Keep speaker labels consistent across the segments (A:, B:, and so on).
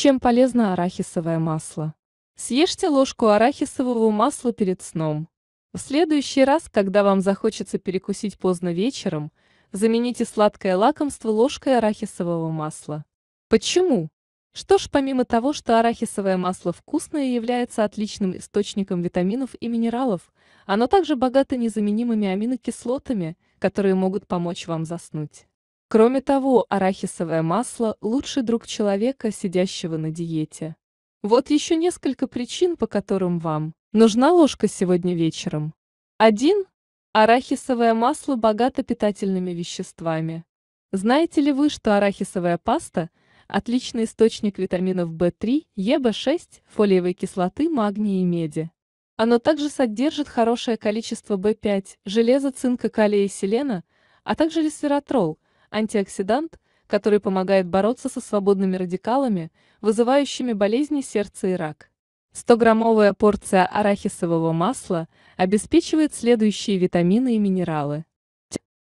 A: Чем полезно арахисовое масло? Съешьте ложку арахисового масла перед сном. В следующий раз, когда вам захочется перекусить поздно вечером, замените сладкое лакомство ложкой арахисового масла. Почему? Что ж, помимо того, что арахисовое масло вкусное и является отличным источником витаминов и минералов, оно также богато незаменимыми аминокислотами, которые могут помочь вам заснуть. Кроме того, арахисовое масло – лучший друг человека, сидящего на диете. Вот еще несколько причин, по которым вам нужна ложка сегодня вечером. 1. Арахисовое масло богато питательными веществами. Знаете ли вы, что арахисовая паста – отличный источник витаминов В3, Е, В6, фолиевой кислоты, магния и меди. Оно также содержит хорошее количество В5, железа, цинка, калия и селена, а также ресвератрол – антиоксидант, который помогает бороться со свободными радикалами, вызывающими болезни сердца и рак. 100-граммовая порция арахисового масла обеспечивает следующие витамины и минералы.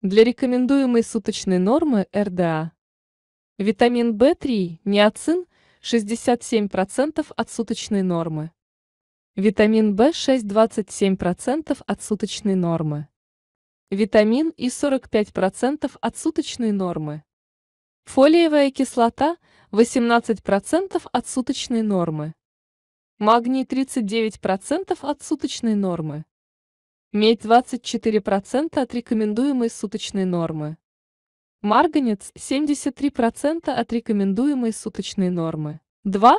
A: Для рекомендуемой суточной нормы РДА. Витамин В3, неоцин, 67% от суточной нормы. Витамин В6 27% от суточной нормы витамин И 45% от суточной нормы. Фолиевая кислота 18% от суточной нормы. Магний 39% от суточной нормы. Медь 24% от рекомендуемой суточной нормы. Марганец 73% от рекомендуемой суточной нормы. 2.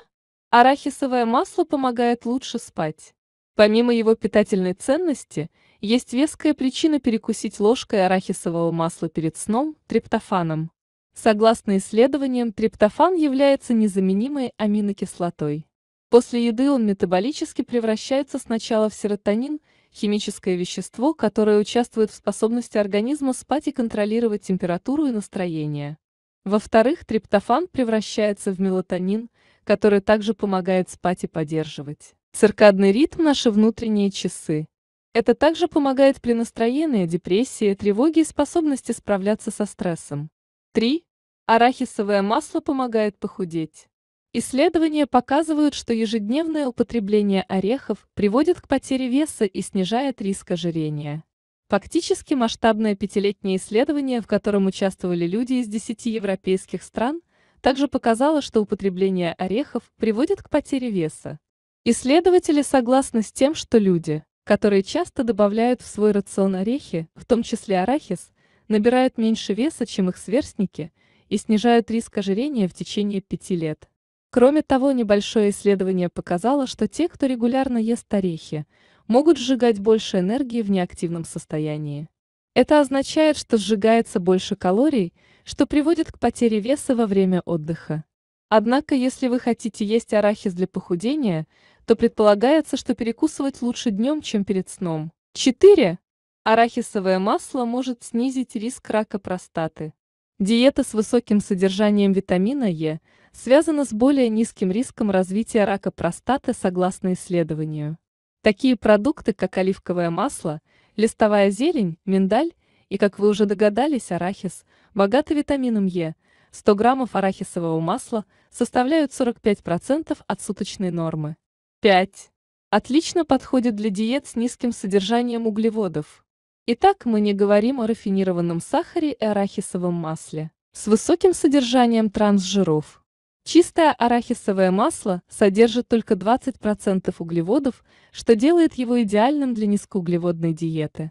A: Арахисовое масло помогает лучше спать. Помимо его питательной ценности, есть веская причина перекусить ложкой арахисового масла перед сном триптофаном. Согласно исследованиям, триптофан является незаменимой аминокислотой. После еды он метаболически превращается сначала в серотонин, химическое вещество, которое участвует в способности организма спать и контролировать температуру и настроение. Во-вторых, триптофан превращается в мелатонин, который также помогает спать и поддерживать. Циркадный ритм – наши внутренние часы. Это также помогает при настроении, депрессии, тревоге и способности справляться со стрессом. 3. Арахисовое масло помогает похудеть. Исследования показывают, что ежедневное употребление орехов приводит к потере веса и снижает риск ожирения. Фактически масштабное пятилетнее исследование, в котором участвовали люди из 10 европейских стран, также показало, что употребление орехов приводит к потере веса, Исследователи согласны с тем, что люди, которые часто добавляют в свой рацион орехи, в том числе арахис, набирают меньше веса, чем их сверстники, и снижают риск ожирения в течение пяти лет. Кроме того, небольшое исследование показало, что те, кто регулярно ест орехи, могут сжигать больше энергии в неактивном состоянии. Это означает, что сжигается больше калорий, что приводит к потере веса во время отдыха. Однако, если вы хотите есть арахис для похудения, то предполагается, что перекусывать лучше днем, чем перед сном. 4. Арахисовое масло может снизить риск рака простаты. Диета с высоким содержанием витамина Е связана с более низким риском развития рака простаты согласно исследованию. Такие продукты, как оливковое масло, листовая зелень, миндаль и, как вы уже догадались, арахис, богаты витамином Е – 100 граммов арахисового масла составляют 45% от суточной нормы. 5. Отлично подходит для диет с низким содержанием углеводов. Итак, мы не говорим о рафинированном сахаре и арахисовом масле с высоким содержанием трансжиров. Чистое арахисовое масло содержит только 20% углеводов, что делает его идеальным для низкоуглеводной диеты.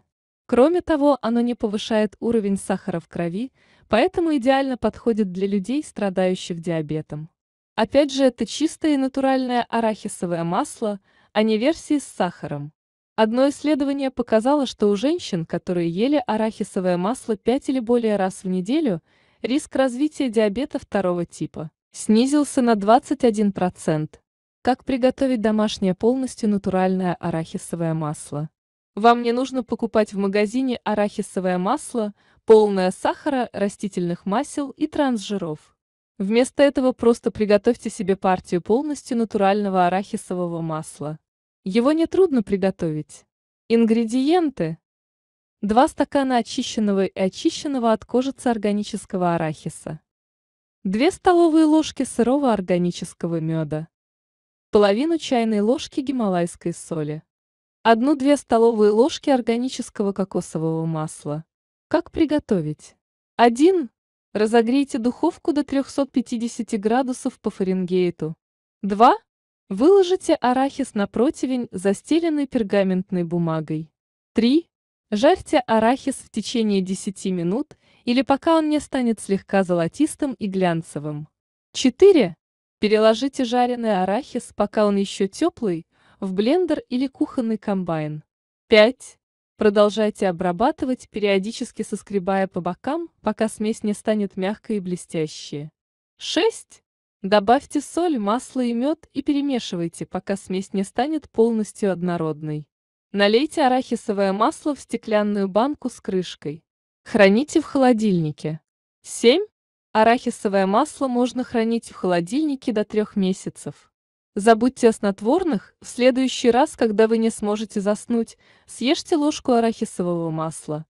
A: Кроме того, оно не повышает уровень сахара в крови, поэтому идеально подходит для людей, страдающих диабетом. Опять же, это чистое и натуральное арахисовое масло, а не версии с сахаром. Одно исследование показало, что у женщин, которые ели арахисовое масло 5 или более раз в неделю, риск развития диабета второго типа снизился на 21%. Как приготовить домашнее полностью натуральное арахисовое масло? Вам не нужно покупать в магазине арахисовое масло, полное сахара, растительных масел и трансжиров. Вместо этого просто приготовьте себе партию полностью натурального арахисового масла. Его нетрудно приготовить. Ингредиенты. 2 стакана очищенного и очищенного от кожицы органического арахиса. 2 столовые ложки сырого органического меда. Половину чайной ложки гималайской соли. 1-2 столовые ложки органического кокосового масла. Как приготовить? 1. Разогрейте духовку до 350 градусов по Фаренгейту. 2. Выложите арахис на противень, застеленный пергаментной бумагой. 3. Жарьте арахис в течение 10 минут или пока он не станет слегка золотистым и глянцевым. 4. Переложите жареный арахис, пока он еще теплый, в блендер или кухонный комбайн. 5. Продолжайте обрабатывать, периодически соскребая по бокам, пока смесь не станет мягкой и блестящей. 6. Добавьте соль, масло и мед и перемешивайте, пока смесь не станет полностью однородной. Налейте арахисовое масло в стеклянную банку с крышкой. Храните в холодильнике. 7. Арахисовое масло можно хранить в холодильнике до трех месяцев. Забудьте о снотворных, в следующий раз, когда вы не сможете заснуть, съешьте ложку арахисового масла.